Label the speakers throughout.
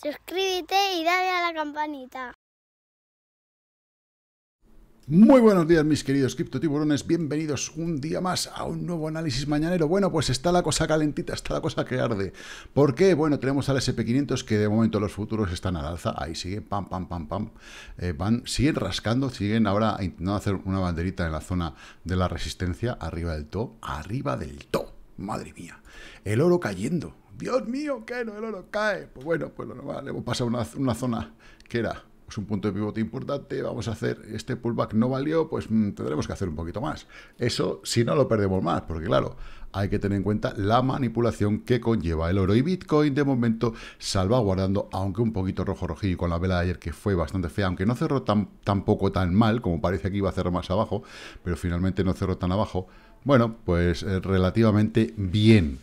Speaker 1: Suscríbete y dale a la campanita. Muy buenos días mis queridos criptotiburones, bienvenidos un día más a un nuevo análisis mañanero. Bueno, pues está la cosa calentita, está la cosa que arde. ¿Por qué? Bueno, tenemos al SP500 que de momento los futuros están al alza, ahí sigue, pam, pam, pam, pam, eh, van, siguen rascando, siguen ahora intentando hacer una banderita en la zona de la resistencia, arriba del top, arriba del top, madre mía. El oro cayendo, Dios mío, que el oro cae. Pues bueno, pues lo normal, hemos pasado una, zona que era pues, un punto de pivote importante, vamos a hacer este pullback no valió, pues mm, tendremos que hacer un poquito más. Eso si no lo perdemos más, porque claro, hay que tener en cuenta la manipulación que conlleva el oro y Bitcoin de momento salvaguardando, aunque un poquito rojo rojillo con la vela de ayer que fue bastante fea, aunque no cerró tan, tampoco tan mal como parece que iba a cerrar más abajo, pero finalmente no cerró tan abajo. Bueno, pues eh, relativamente bien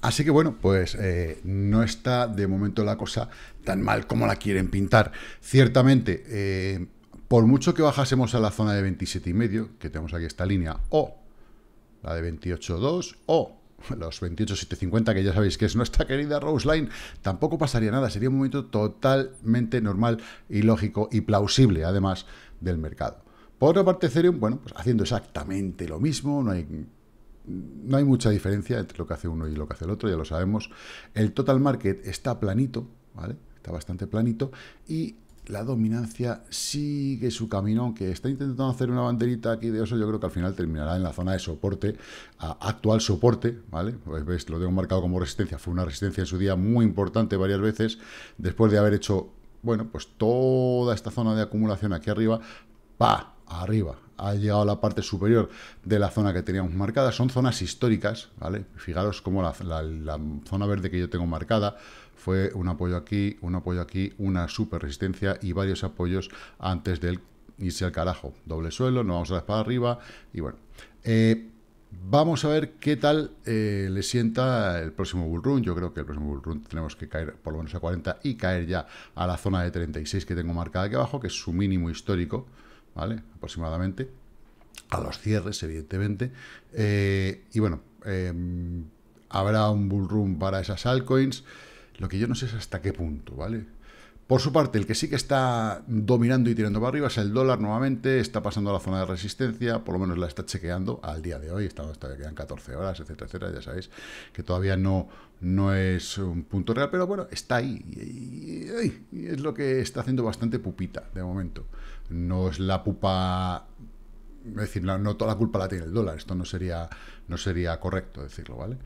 Speaker 1: Así que bueno, pues eh, no está de momento la cosa tan mal como la quieren pintar. Ciertamente, eh, por mucho que bajásemos a la zona de 27,5, que tenemos aquí esta línea, o la de 28,2, o los 28,750, que ya sabéis que es nuestra querida Rose Line, tampoco pasaría nada. Sería un momento totalmente normal y lógico y plausible, además, del mercado. Por otra parte, Ethereum, bueno, pues haciendo exactamente lo mismo, no hay no hay mucha diferencia entre lo que hace uno y lo que hace el otro, ya lo sabemos. El total market está planito, ¿vale? Está bastante planito y la dominancia sigue su camino, aunque está intentando hacer una banderita aquí de eso yo creo que al final terminará en la zona de soporte, actual soporte, ¿vale? Pues lo tengo marcado como resistencia, fue una resistencia en su día muy importante varias veces, después de haber hecho, bueno, pues toda esta zona de acumulación aquí arriba, pa, arriba, ha llegado a la parte superior de la zona que teníamos marcada. Son zonas históricas, ¿vale? Fijaros cómo la, zona verde que yo tengo marcada fue un apoyo aquí, un apoyo aquí, una super resistencia y varios apoyos antes de irse al carajo. Doble suelo, no vamos a dar para arriba y bueno. Eh, vamos a ver qué tal eh, le sienta el próximo bull run. Yo creo que el próximo bull run tenemos que caer por lo menos a 40 y caer ya a la zona de 36 que tengo marcada aquí abajo, que es su mínimo histórico. ¿vale? Aproximadamente, a los cierres, evidentemente. Eh, y bueno, em, habrá un bull run para esas altcoins. Lo que yo no sé es hasta qué punto, ¿vale? Por su parte, el que sí que está dominando y tirando para arriba es el dólar nuevamente, está pasando a la zona de resistencia, por lo menos la está chequeando al día de hoy, estamos, todavía quedan 14 horas, etcétera, etcétera, ya sabéis que todavía no, no es un punto real, pero bueno, está ahí, y, es lo que está haciendo bastante pupita de momento. No es la pupa es decir, no, no, toda la culpa la tiene el dólar, esto no sería, no sería correcto decirlo, ¿vale?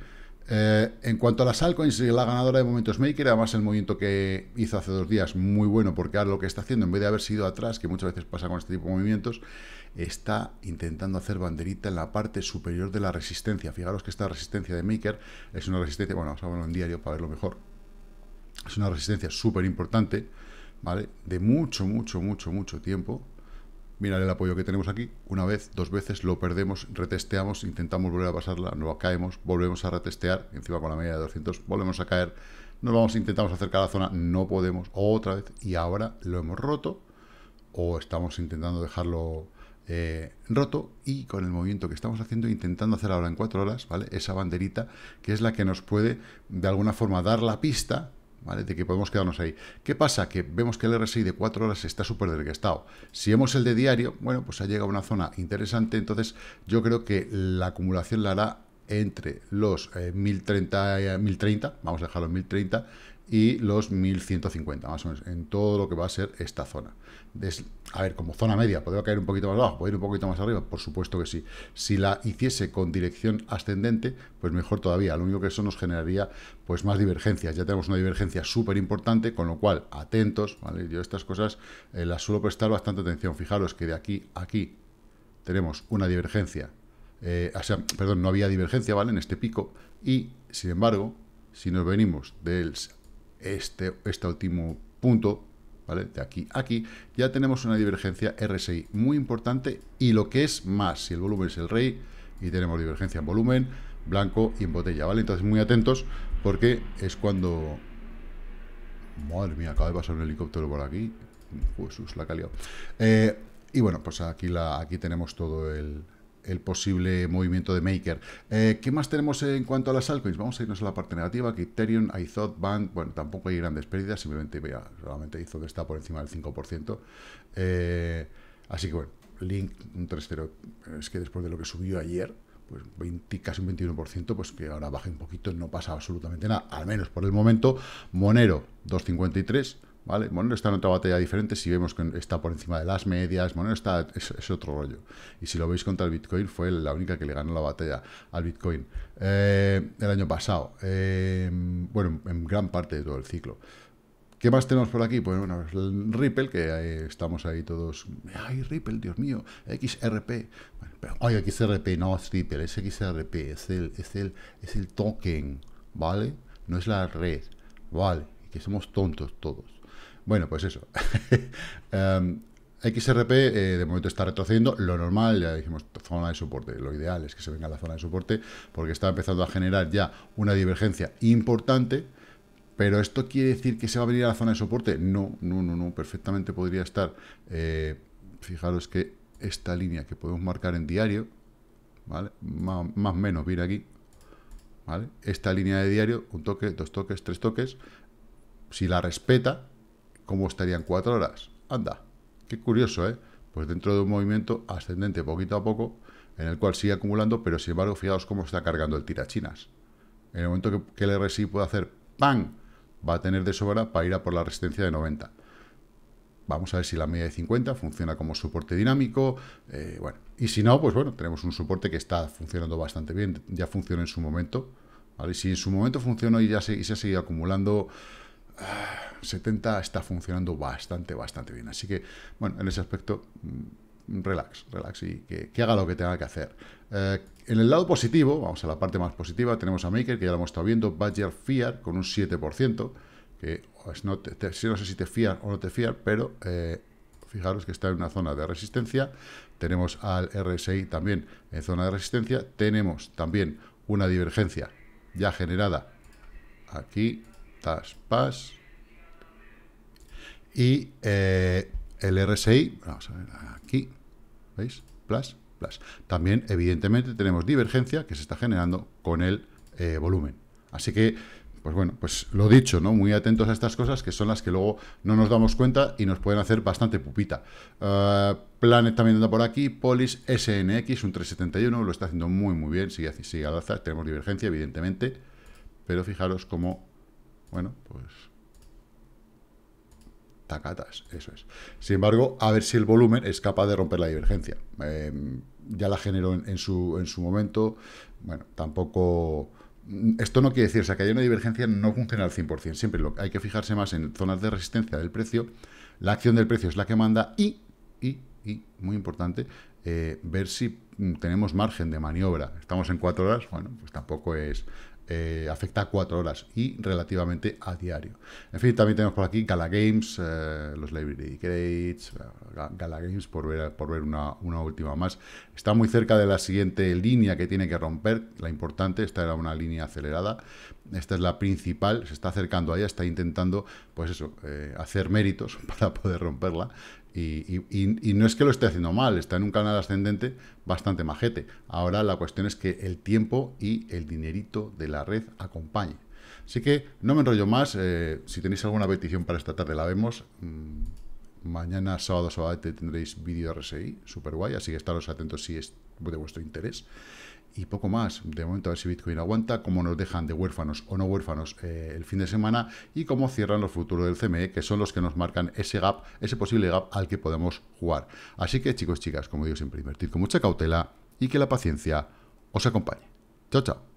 Speaker 1: Eh, en cuanto a las altcoins, la ganadora de Momentos Maker, además el movimiento que hizo hace dos días, muy bueno, porque ahora lo que está haciendo, en vez de haber sido atrás, que muchas veces pasa con este tipo de movimientos, está intentando hacer banderita en la parte superior de la resistencia. Fijaros que esta resistencia de Maker es una resistencia, bueno, vamos a verlo en diario para verlo mejor, es una resistencia súper importante, ¿vale? De mucho, mucho, mucho, mucho tiempo, mirar el apoyo que tenemos aquí, una vez, dos veces, lo perdemos, retesteamos, intentamos volver a pasarla, no caemos, volvemos a retestear, encima con la media de 200, volvemos a caer, nos vamos, intentamos acercar a la zona, no podemos, otra vez, y ahora lo hemos roto, o estamos intentando dejarlo eh, roto, y con el movimiento que estamos haciendo, intentando hacer ahora en cuatro horas, ¿vale? Esa banderita, que es la que nos puede, de alguna forma, dar la pista ¿vale? De que podemos quedarnos ahí. ¿Qué pasa? Que vemos que el RSI de 4 horas está súper desgastado. Si vemos el de diario, bueno, pues ha llegado a una zona interesante, entonces yo creo que la acumulación la hará entre los 1030, y 1030, vamos a dejarlo en 1030, y los 1150, más o menos, en todo lo que va a ser esta zona. a ver, como zona media, ¿podría caer un poquito más abajo? ¿Puede ir un poquito más arriba? Por supuesto que sí. Si la hiciese con dirección ascendente, pues mejor todavía. Lo único que eso nos generaría, pues, más divergencias. Ya tenemos una divergencia súper importante, con lo cual, atentos, ¿vale? Yo estas cosas eh, las suelo prestar bastante atención. Fijaros que de aquí a aquí tenemos una divergencia. Eh, perdón, no había divergencia, ¿vale? En este pico. Y, sin embargo, si nos venimos del este, este último punto, ¿vale? De aquí a aquí, ya tenemos una divergencia RSI muy importante y lo que es más, si el volumen es el rey y tenemos divergencia en volumen, blanco y en botella, ¿vale? Entonces muy atentos porque es cuando... Madre mía, acaba de pasar un helicóptero por aquí. Jesús, la calidad. Eh, y bueno, pues aquí, la, aquí tenemos todo el, el posible movimiento de Maker. Eh, ¿Qué más tenemos en cuanto a las altcoins? Vamos a irnos a la parte negativa, que Ethereum, Bank, bueno, tampoco hay grandes pérdidas, simplemente, vea, solamente que está por encima del 5%. Eh, así que bueno, Link, un 3-0. es que después de lo que subió ayer, pues 20, casi un 21%, pues que ahora baje un poquito, no pasa absolutamente nada, al menos por el momento. Monero, 2.53, ¿vale? Monero está en otra batalla diferente, si vemos que está por encima de las medias, bueno está, es, otro rollo. Y si lo veis contra el Bitcoin, fue la única que le ganó la batalla al Bitcoin eh, el año pasado. Eh, bueno, en gran parte de todo el ciclo. ¿Qué más tenemos por aquí? Pues bueno, el Ripple, que estamos ahí todos... ¡Ay, Ripple, Dios mío! XRP. ¡Ay, XRP! No, es Ripple, es XRP. Es el, es, el, es el token, ¿vale? No es la red, ¿vale? Que somos tontos todos. Bueno, pues eso. Em, XRP eh, de momento está retrocediendo, lo normal, ya dijimos, zona de soporte, lo ideal es que se venga a la zona de soporte, porque está empezando a generar ya una divergencia importante, pero ¿esto quiere decir que se va a venir a la zona de soporte? No, no, no, no, perfectamente podría estar, eh, fijaros que esta línea que podemos marcar en diario, ¿vale? Más o menos, mira aquí, ¿vale? Esta línea de diario, un toque, dos toques, tres toques, si la respeta, ¿Cómo estarían cuatro horas? Anda, qué curioso, ¿eh? Pues dentro de un movimiento ascendente poquito a poco, en el cual sigue acumulando, pero sin embargo, fijaos cómo está cargando el tirachinas. En el momento que, el RSI pueda hacer ¡pam! va a tener de sobra para ir a por la resistencia de 90. Vamos a ver si la media de 50 funciona como soporte dinámico. Eh, bueno, y si no, pues bueno, tenemos un soporte que está funcionando bastante bien. Ya funciona en su momento. ¿vale? Si en su momento funcionó y ya se, y se ha seguido acumulando, 70 ah, está funcionando bastante, bastante bien. Así que, bueno, en ese aspecto, mm, relax, relax y que, haga lo que tenga que hacer. Eh, en el lado positivo, vamos a la parte más positiva, tenemos a Maker, que ya lo hemos estado viendo, Badger Fiat con un 7%, que es no, no, sé si te fiar o no te fiar, pero eh, fijaros que está en una zona de resistencia. Tenemos al RSI también en zona de resistencia. Tenemos también una divergencia ya generada aquí tas, pas. Y eh, el RSI, vamos a ver aquí, ¿veis? Plus, plus. También, evidentemente, tenemos divergencia que se está generando con el eh, volumen. Así que, pues bueno, pues lo dicho, ¿no? Muy atentos a estas cosas que son las que luego no nos damos cuenta y nos pueden hacer bastante pupita. Eh, Planet también anda por aquí, Polis, SNX, un 371, lo está haciendo muy, muy bien, sigue, sigue al tenemos divergencia, evidentemente, pero fijaros cómo bueno, pues... Tacatas, eso es. Sin embargo, a ver si el volumen es capaz de romper la divergencia. Em, ya la generó en, su, en su momento. Bueno, tampoco... Mm, esto no quiere decir, o sea, que haya una divergencia no funciona al 100%. Siempre hay que fijarse más en zonas de resistencia del precio. La acción del precio es la que manda y, y, y muy importante, eh, ver si mm, tenemos margen de maniobra. Estamos en cuatro horas, bueno, pues tampoco es eh, afecta a cuatro horas y relativamente a diario. En fin, también tenemos por aquí Gala Games, eh, los Library Crates, eh, Gala Games, por ver, por ver una, última más. Está muy cerca de la siguiente línea que tiene que romper, la importante, esta era una línea acelerada, esta es la principal, se está acercando a ella, está intentando, pues eso, hacer méritos para poder romperla y, no es que lo esté haciendo mal, está en un canal ascendente bastante majete. Ahora la cuestión es que el tiempo y el dinerito de la red acompañe. Así que no me enrollo más. Eh, si tenéis alguna petición para esta tarde, la vemos. Mm. Mañana, sábado, sábado, tendréis vídeo RSI, súper guay, así que estaros atentos si es de vuestro interés. Y poco más, de momento a ver si Bitcoin aguanta, cómo nos dejan de huérfanos o no huérfanos eh, el fin de semana y cómo cierran los futuros del CME, que son los que nos marcan ese gap, ese posible gap al que podemos jugar. Así que chicos, chicas, como digo siempre, invertir con mucha cautela y que la paciencia os acompañe. Chao, chao.